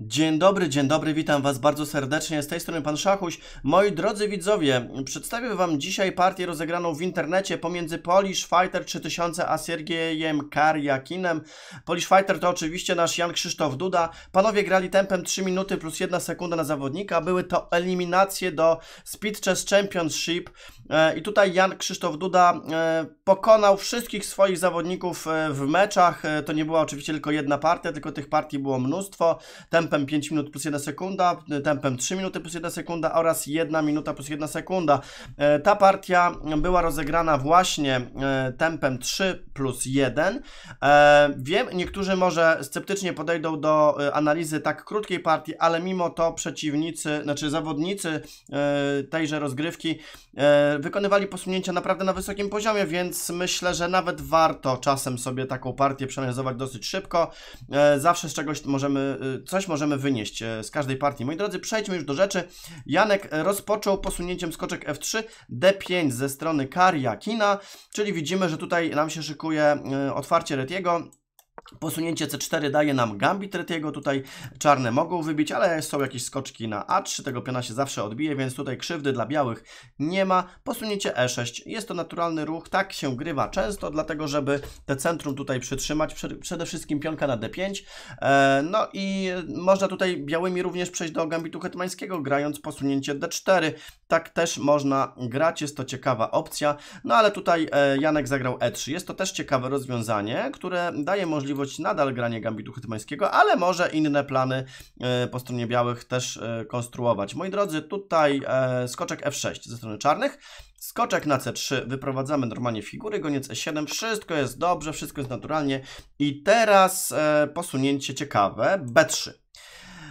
Dzień dobry, dzień dobry, witam Was bardzo serdecznie. Z tej strony Pan Szachuś. Moi drodzy widzowie, przedstawię Wam dzisiaj partię rozegraną w internecie pomiędzy Polish Fighter 3000 a Siergiejem Karjakinem. Polish Fighter to oczywiście nasz Jan Krzysztof Duda. Panowie grali tempem 3 minuty plus 1 sekunda na zawodnika. Były to eliminacje do Speed Chess Championship E, I tutaj Jan Krzysztof Duda e, pokonał wszystkich swoich zawodników e, w meczach. To nie była oczywiście tylko jedna partia, tylko tych partii było mnóstwo. Tempem 5 minut plus 1 sekunda, tempem 3 minuty plus 1 sekunda oraz 1 minuta plus 1 sekunda. Ta partia była rozegrana właśnie tempem 3 plus 1. Wiem, niektórzy może sceptycznie podejdą do analizy tak krótkiej partii, ale mimo to przeciwnicy, znaczy zawodnicy tejże rozgrywki wykonywali posunięcia naprawdę na wysokim poziomie, więc myślę, że nawet warto czasem sobie taką partię przeanalizować dosyć szybko. E, zawsze z czegoś możemy, e, coś możemy wynieść e, z każdej partii. Moi drodzy, przejdźmy już do rzeczy. Janek rozpoczął posunięciem skoczek F3, D5 ze strony Kariakina, czyli widzimy, że tutaj nam się szykuje otwarcie Retiego Posunięcie C4 daje nam gambit tretiego, tutaj czarne mogą wybić, ale są jakieś skoczki na A3, tego piona się zawsze odbije, więc tutaj krzywdy dla białych nie ma. Posunięcie E6, jest to naturalny ruch, tak się grywa często, dlatego żeby te centrum tutaj przytrzymać, przede wszystkim pionka na D5. E, no i można tutaj białymi również przejść do gambitu hetmańskiego, grając posunięcie D4 tak też można grać, jest to ciekawa opcja, no ale tutaj e, Janek zagrał E3. Jest to też ciekawe rozwiązanie, które daje możliwość nadal grania Gambitu Hetmańskiego, ale może inne plany e, po stronie białych też e, konstruować. Moi drodzy, tutaj skoczek F6 ze strony czarnych, skoczek na C3, wyprowadzamy normalnie figury, goniec E7, wszystko jest dobrze, wszystko jest naturalnie i teraz posunięcie ciekawe, B3.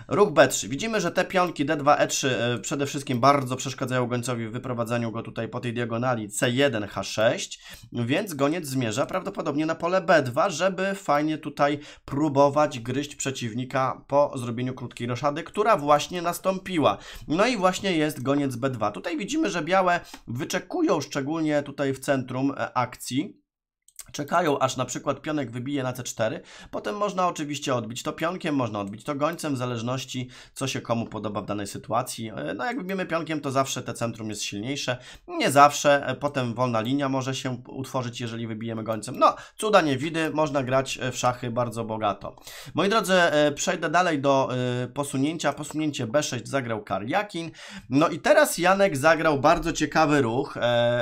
Ruch B3. Widzimy, że te pionki D2, E3 e, przede wszystkim bardzo przeszkadzają gońcowi w wyprowadzaniu go tutaj po tej diagonali C1, H6, więc goniec zmierza prawdopodobnie na pole B2, żeby fajnie tutaj próbować gryźć przeciwnika po zrobieniu krótkiej roszady, która właśnie nastąpiła. No i właśnie jest goniec B2. Tutaj widzimy, że białe wyczekują szczególnie tutaj w centrum e, akcji Czekają, aż na przykład pionek wybije na C4. Potem można oczywiście odbić to pionkiem, można odbić to gońcem, w zależności co się komu podoba w danej sytuacji. E, no jak wybijemy pionkiem, to zawsze te centrum jest silniejsze. Nie zawsze, e, potem wolna linia może się utworzyć, jeżeli wybijemy gońcem. No, cuda nie widy, można grać e, w szachy bardzo bogato. Moi drodzy, przejdę dalej do posunięcia. Posunięcie B6 zagrał Karjakin. No i teraz Janek zagrał bardzo ciekawy ruch,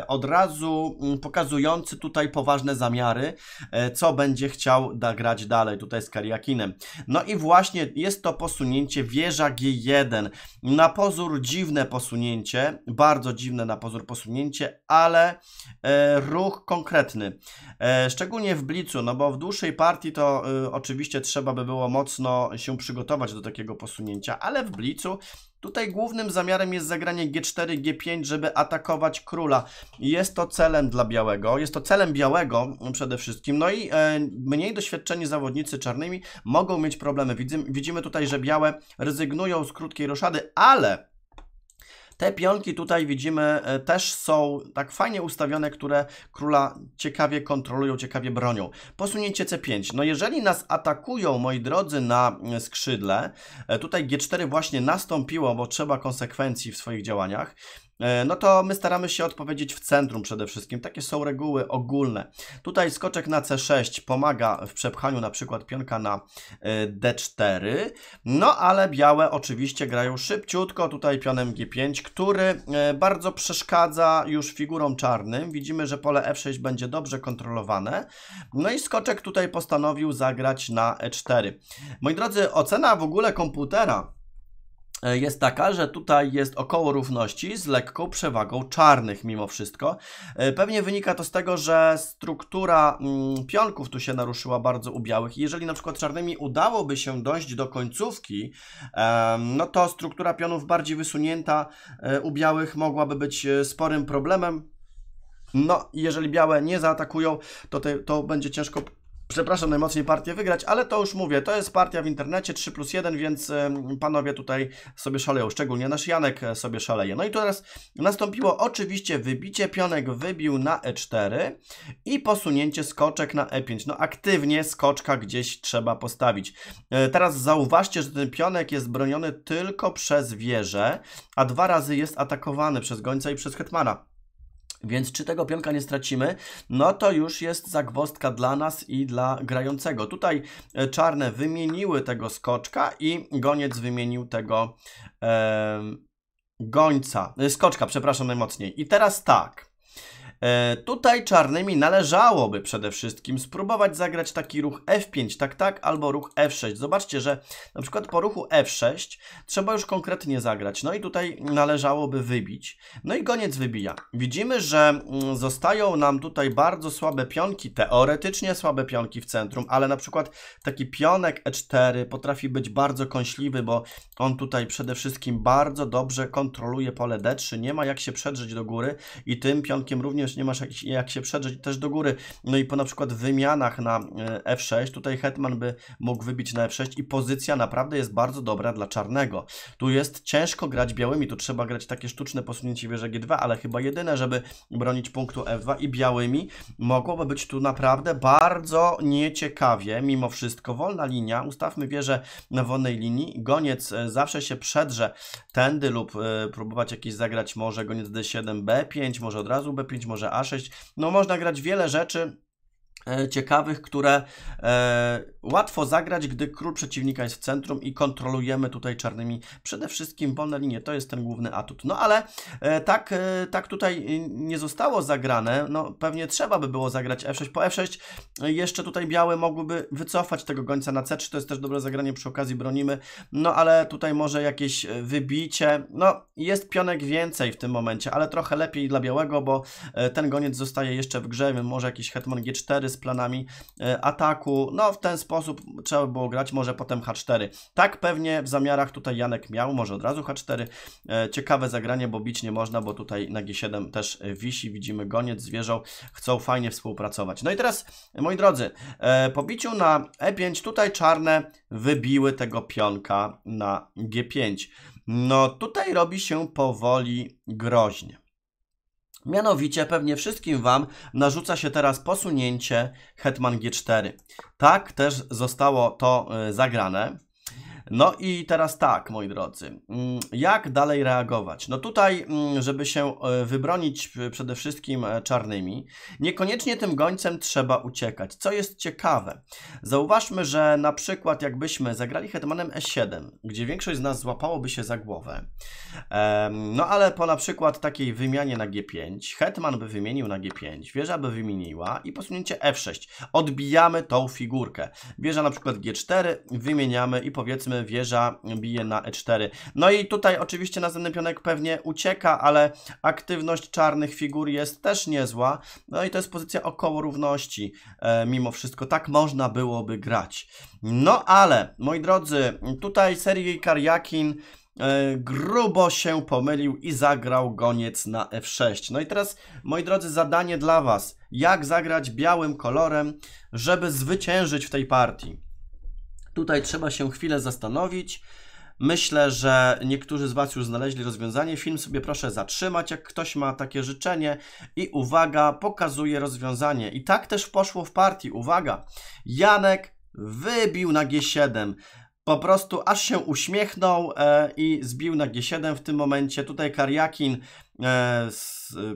od razu mm, pokazujący tutaj poważne zamiary zamiary, e, co będzie chciał grać dalej tutaj z Kariakinem. No i właśnie jest to posunięcie wieża G1. Na pozór dziwne posunięcie, bardzo dziwne na pozór posunięcie, ale e, ruch konkretny. E, szczególnie w blicu, no bo w dłuższej partii to e, oczywiście trzeba by było mocno się przygotować do takiego posunięcia, ale w blicu Tutaj głównym zamiarem jest zagranie G4, G5, żeby atakować króla. Jest to celem dla białego, jest to celem białego przede wszystkim. No i e, mniej doświadczeni zawodnicy czarnymi mogą mieć problemy. Widzimy tutaj, że białe rezygnują z krótkiej roszady, ale te pionki tutaj widzimy e, też są tak fajnie ustawione, które króla ciekawie kontrolują, ciekawie bronią. Posunięcie C5. No jeżeli nas atakują, moi drodzy, na e, skrzydle, e, tutaj G4 właśnie nastąpiło, bo trzeba konsekwencji w swoich działaniach, E, no to my staramy się odpowiedzieć w centrum przede wszystkim. Takie są reguły ogólne. Tutaj skoczek na C6 pomaga w przepchaniu na przykład pionka na e, D4, no ale białe oczywiście grają szybciutko, tutaj pionem G5, który e, bardzo przeszkadza już figurom czarnym. Widzimy, że pole F6 będzie dobrze kontrolowane. No i skoczek tutaj postanowił zagrać na E4. Moi drodzy, ocena w ogóle komputera E, jest taka, że tutaj jest około równości z lekką przewagą czarnych mimo wszystko. E, pewnie wynika to z tego, że struktura mm, pionków tu się naruszyła bardzo u białych jeżeli na przykład czarnymi udałoby się dojść do końcówki, no to struktura pionów bardziej wysunięta e, u białych mogłaby być sporym problemem. No, jeżeli białe nie zaatakują, to, te, to będzie ciężko przepraszam najmocniej, partię wygrać, ale to już mówię, to jest partia w internecie 3 plus 1, więc panowie tutaj sobie szaleją, szczególnie nasz Janek e, sobie szaleje. No i teraz nastąpiło oczywiście wybicie, pionek wybił na E4 i posunięcie skoczek na E5. No aktywnie skoczka gdzieś trzeba postawić. E, teraz zauważcie, że ten pionek jest broniony tylko przez wieżę, a dwa razy jest atakowany przez gońca i przez hetmana. Więc czy tego pionka nie stracimy, no to już jest zagwostka dla nas i dla grającego. Tutaj e, czarne wymieniły tego skoczka i goniec wymienił tego e, gońca, skoczka, przepraszam najmocniej. I teraz tak, E, tutaj czarnymi należałoby przede wszystkim spróbować zagrać taki ruch F5, tak tak, albo ruch F6. Zobaczcie, że na przykład po ruchu F6 trzeba już konkretnie zagrać. No i tutaj należałoby wybić. No i goniec wybija. Widzimy, że mm, zostają nam tutaj bardzo słabe pionki, teoretycznie słabe pionki w centrum, ale na przykład taki pionek E4 potrafi być bardzo kąśliwy, bo on tutaj przede wszystkim bardzo dobrze kontroluje pole D3, nie ma jak się przedrzeć do góry i tym pionkiem również też nie masz jak, jak się przedrzeć, też do góry. No i po na przykład wymianach na e, F6, tutaj Hetman by mógł wybić na F6 i pozycja naprawdę jest bardzo dobra dla czarnego. Tu jest ciężko grać białymi, tu trzeba grać takie sztuczne posunięcie wieża G2, ale chyba jedyne, żeby bronić punktu F2 i białymi mogłoby być tu naprawdę bardzo nieciekawie, mimo wszystko. Wolna linia, ustawmy wieżę na wolnej linii, goniec e, zawsze się przedrze tędy lub y, próbować jakiś zagrać może goniec D7, B5, może od razu B5, może może A6. No można grać wiele rzeczy, E, ciekawych, które e, łatwo zagrać, gdy król przeciwnika jest w centrum i kontrolujemy tutaj czarnymi przede wszystkim wolne linie. To jest ten główny atut. No ale e, tak, e, tak tutaj nie zostało zagrane. No pewnie trzeba by było zagrać F6 po F6. Jeszcze tutaj białe mogłyby wycofać tego gońca na C3. To jest też dobre zagranie, przy okazji bronimy. No ale tutaj może jakieś e, wybicie. No jest pionek więcej w tym momencie, ale trochę lepiej dla białego, bo e, ten goniec zostaje jeszcze w grze. Może jakiś hetman G4 z planami e, ataku. No w ten sposób trzeba było grać, może potem H4. Tak pewnie w zamiarach tutaj Janek miał, może od razu H4. E, ciekawe zagranie, bo bić nie można, bo tutaj na G7 też e, wisi, widzimy goniec, zwierzą, chcą fajnie współpracować. No i teraz, moi drodzy, po biciu na E5 tutaj czarne wybiły tego pionka na G5. No tutaj robi się powoli groźnie. Mianowicie pewnie wszystkim Wam narzuca się teraz posunięcie Hetman G4. Tak też zostało to y, zagrane. No i teraz tak, moi drodzy, mm, jak dalej reagować? No tutaj, mm, żeby się e, wybronić przede wszystkim e, czarnymi, niekoniecznie tym gońcem trzeba uciekać. Co jest ciekawe, zauważmy, że na przykład jakbyśmy zagrali hetmanem e7, gdzie większość z nas złapałoby się za głowę, no ale po na przykład takiej wymianie na g5, hetman by wymienił na g5, wieża by wymieniła i posunięcie f6. Odbijamy tą figurkę. Wieża na przykład g4, wymieniamy i powiedzmy powiedzmy wieża bije na e4. No i tutaj oczywiście następny pionek pewnie ucieka, ale aktywność czarnych figur jest też niezła. No i to jest pozycja około równości. E, mimo wszystko tak można byłoby grać. No ale, moi drodzy, tutaj Sergiej Karjakin e, grubo się pomylił i zagrał goniec na f6. No i teraz, moi drodzy, zadanie dla Was. Jak zagrać białym kolorem, żeby zwyciężyć w tej partii? Tutaj trzeba się chwilę zastanowić. Myślę, że niektórzy z Was już znaleźli rozwiązanie. Film sobie proszę zatrzymać, jak ktoś ma takie życzenie. I uwaga, pokazuje rozwiązanie. I tak też poszło w partii. Uwaga, Janek wybił na G7 po prostu aż się uśmiechnął e, i zbił na G7 w tym momencie. Tutaj Kariakin. E,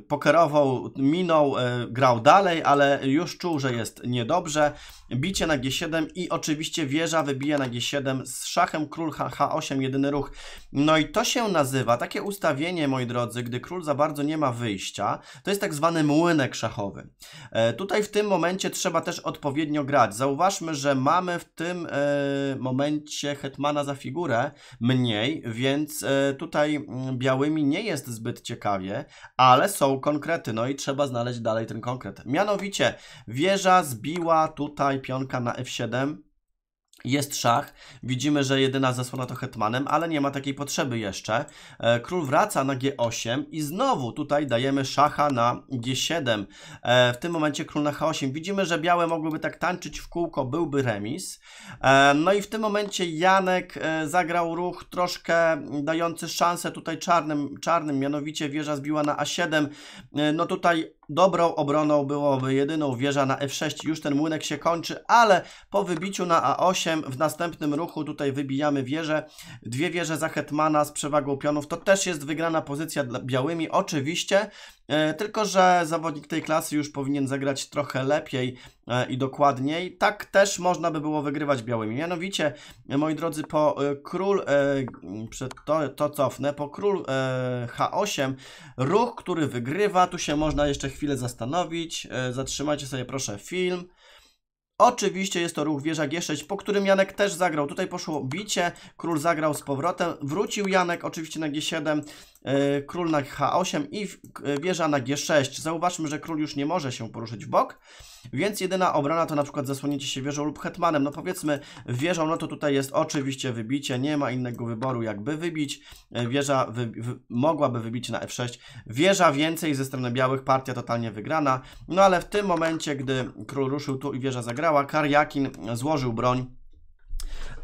pokerował, minął, e, grał dalej, ale już czuł, że jest niedobrze. Bicie na G7 i oczywiście wieża wybija na G7 z szachem król H8, jedyny ruch. No i to się nazywa, takie ustawienie, moi drodzy, gdy król za bardzo nie ma wyjścia, to jest tak zwany młynek szachowy. E, tutaj w tym momencie trzeba też odpowiednio grać. Zauważmy, że mamy w tym momencie hetmana za figurę mniej, więc tutaj mm, białymi nie jest zbyt ciekawe sprawie, ale są konkrety, no i trzeba znaleźć dalej ten konkret. Mianowicie, wieża zbiła tutaj pionka na f7, jest szach, widzimy, że jedyna zasłona to hetmanem, ale nie ma takiej potrzeby jeszcze. E, król wraca na g8 i znowu tutaj dajemy szacha na g7. E, w tym momencie król na h8. Widzimy, że białe mogłyby tak tańczyć w kółko, byłby remis. E, no i w tym momencie Janek zagrał ruch troszkę dający szansę tutaj czarnym, czarnym mianowicie wieża zbiła na a7. No tutaj Dobrą obroną byłoby jedyną wieża na f6. Już ten młynek się kończy, ale po wybiciu na a8 w następnym ruchu tutaj wybijamy wieżę. Dwie wieże za hetmana z przewagą pionów. To też jest wygrana pozycja dla białymi, oczywiście. E, tylko, że zawodnik tej klasy już powinien zagrać trochę lepiej E, i dokładniej. Tak też można by było wygrywać białymi. Mianowicie, e, moi drodzy, po e, król, przed to, to cofnę, po król H8, ruch, który wygrywa, tu się można jeszcze chwilę zastanowić. Zatrzymajcie sobie proszę film. Oczywiście jest to ruch wieża G6, po którym Janek też zagrał. Tutaj poszło bicie, król zagrał z powrotem, wrócił Janek oczywiście na G7, król na H8 i wieża na G6. Zauważmy, że król już nie może się poruszyć w bok. Więc jedyna obrona to na przykład zasłonięcie się wieżą lub hetmanem. No powiedzmy wieżą, no to tutaj jest oczywiście wybicie, nie ma innego wyboru jakby wybić. E, wieża wy, wy, mogłaby wybić na f6. Wieża więcej ze strony białych, partia totalnie wygrana. No ale w tym momencie, gdy król ruszył tu i wieża zagrała, Karjakin złożył broń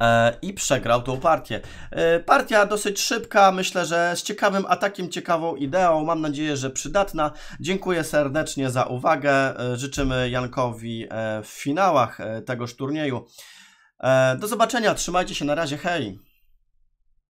E, i przegrał tą partię. E, partia dosyć szybka, myślę, że z ciekawym atakiem, ciekawą ideą, mam nadzieję, że przydatna. Dziękuję serdecznie za uwagę, e, życzymy Jankowi w finałach tegoż turnieju. Do zobaczenia, trzymajcie się, na razie, hej!